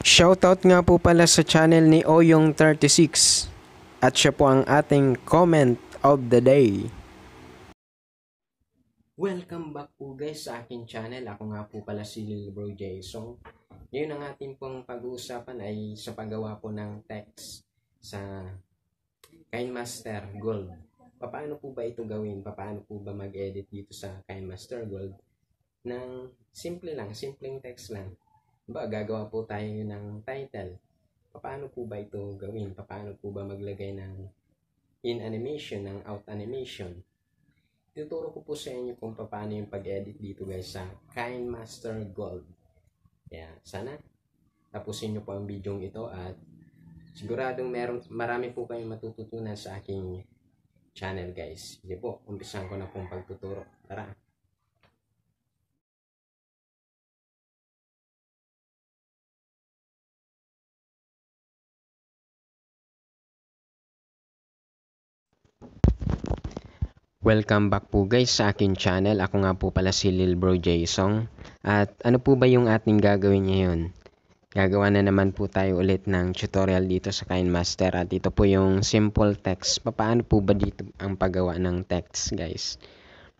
Shoutout nga po pala sa channel ni Oyong36 at siya po ang ating comment of the day. Welcome back po guys sa akin channel. Ako nga po pala si Lil Bro Jason. Ngayon ang ating pong pag-uusapan ay sa paggawa po ng text sa KineMaster Gold. Paano po ba ito gawin? Paano po ba mag-edit dito sa KineMaster Gold? Nang simple lang, simpleng text lang ba, gagawa po tayo ng title. Paano po ba ito gawin? Paano po ba maglagay ng in animation, ng out animation? Tuturo ko po sa inyo kung paano yung pag-edit dito guys sa KineMaster Gold. Yeah, sana tapusin nyo po ang video ito at siguradong meron, marami po kayong matututunan sa aking channel guys. Hindi po, umpisan ko na pong pagtuturo. Tara! Welcome back po guys sa akin channel. Ako nga po pala si Lil Bro Jason. At ano po ba yung ating gagawin ngayon? Gagawa na naman po tayo ulit ng tutorial dito sa KineMaster. At ito po yung simple text. Paano po ba dito ang paggawa ng text guys?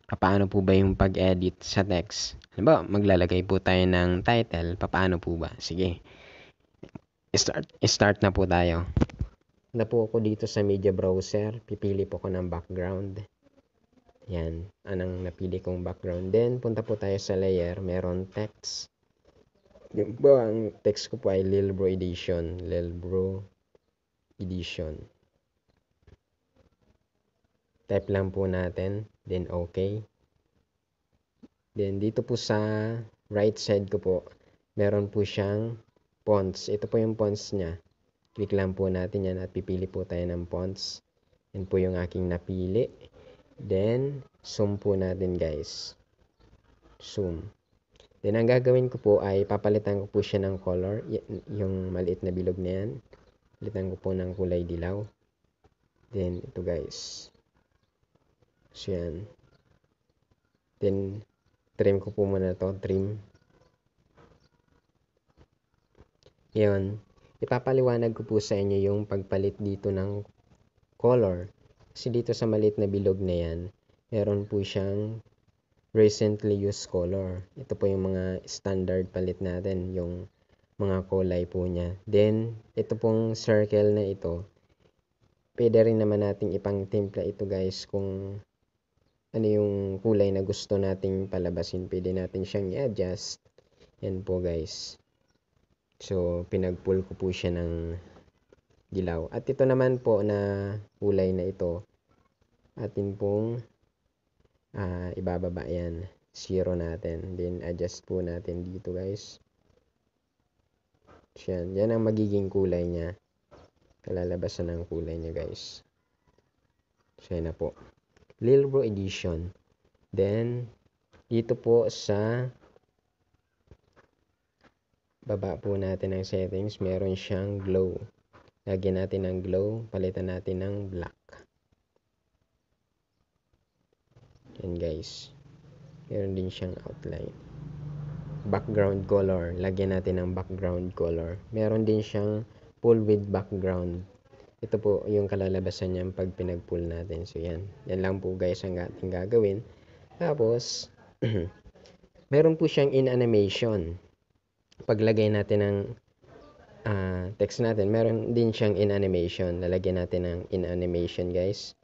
Paano po ba yung pag-edit sa text? ba? maglalagay po tayo ng title. Paano po ba? Sige. Start, start na po tayo. Na po ako dito sa media browser. Pipili po ko ng background. Yan, anong napili kong background. Then, punta po tayo sa layer. Meron text. Yung po, ang text ko po ay Lil Bro Edition. Lil Bro Edition. Type lang po natin. Then, okay. Then, dito po sa right side ko po, meron po siyang fonts. Ito po yung fonts niya. Click lang po natin yan at pipili po tayo ng fonts. Yan po yung aking napili. Then, zoom po natin guys. Zoom. Then, ang gagawin ko po ay papalitan ko po siya ng color. Y yung maliit na bilog na yan. Palitan ko po ng kulay dilaw. Then, ito guys. So, yan. Then, trim ko po muna to. Trim. Yun. Ipapaliwanag ko po sa inyo yung pagpalit dito ng color kasi dito sa maliit na bilog na yan, meron po siyang recently used color. Ito po yung mga standard palit natin, yung mga kulay po niya. Then, ito pong circle na ito, pwede rin naman nating ipang timpla ito guys kung ano yung kulay na gusto nating palabasin. Pwede natin siyang i-adjust. Yan po guys. So, pinag-pull ko po siya ng dilaw. At ito naman po na kulay na ito, atin pong uh, ibababa yan. Zero natin. Then, adjust po natin dito guys. Yan. Yan ang magiging kulay niya. Kalalabasan ng kulay niya guys. So, na po. Lil Bro Edition. Then, dito po sa baba po natin ang settings, meron siyang glow. Lagyan natin ng glow, palitan natin ng black. Yan guys. Meron din siyang outline. Background color. Lagyan natin ng background color. Meron din siyang pull with background. Ito po yung kalalabasan niyan pag pinag-pull natin. So yan. Yan lang po guys ang ating gagawin. Tapos, meron po siyang in animation. Paglagay natin ng uh, text natin, meron din siyang in animation. Lalagyan natin ng in animation guys.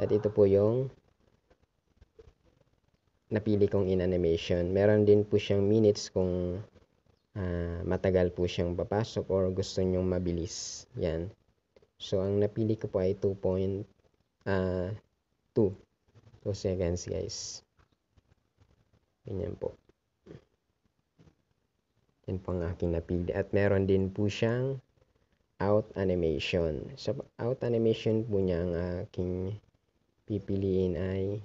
At ito po yung napili kong in animation. Meron din po siyang minutes kung uh, matagal po siyang papasok or gusto nyong mabilis. Yan. So, ang napili ko po ay 2.2 uh, 2 seconds guys. Ganyan po. Yan po ang aking napili. At meron din po siyang out animation. Sa out animation po niya ang aking pipiliin ay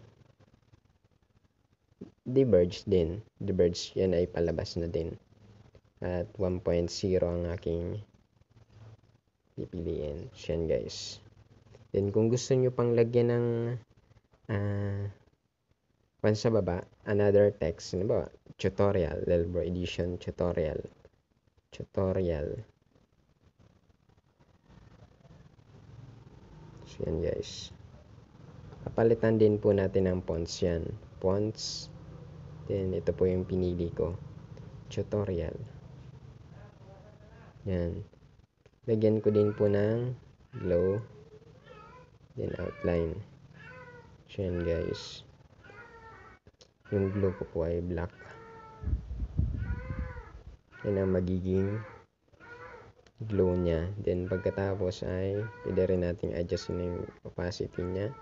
diverge din. Diverge yan ay palabas na din. At 1.0 ang aking pipiliin. So, yan guys. Then, kung gusto nyo pang lagyan ng uh, ah, pan sa baba, another text. Ano ba? tutorial Lelbro Edition tutorial tutorial so yan guys papalitan din po natin ang fonts yan fonts then ito po yung pinili ko tutorial yan lagyan ko din po ng glow then outline so yan guys yung glow ko po ay black yan ang magiging glow niya. Then, pagkatapos ay pwede rin natin adjust na yung opacity niya.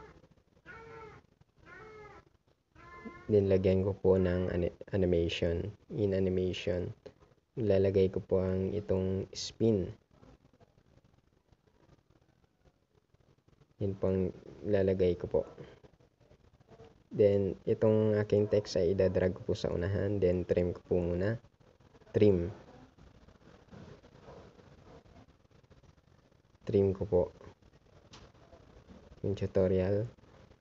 Then, lagyan ko po ng animation. In animation, lalagay ko po ang itong spin. Yan pang lalagay ko po. Then, itong aking text ay idadrag ko po sa unahan. Then, trim ko po muna trim trim ko po yung tutorial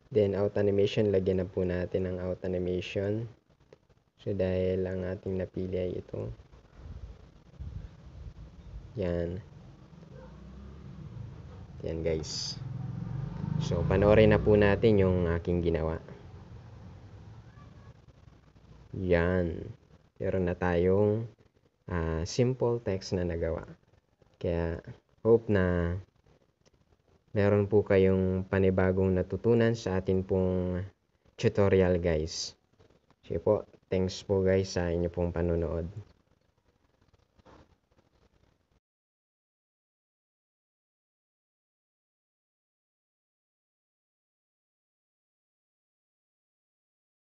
then out animation lagyan na po natin ng out animation so dahil ang ating napili ay ito yan yan guys so panoorin na po natin yung aking ginawa yan. Meron na tayong uh, simple text na nagawa. Kaya hope na meron po kayong panibagong natutunan sa atin pong tutorial guys. Sige po, thanks po guys sa inyo pong panonood.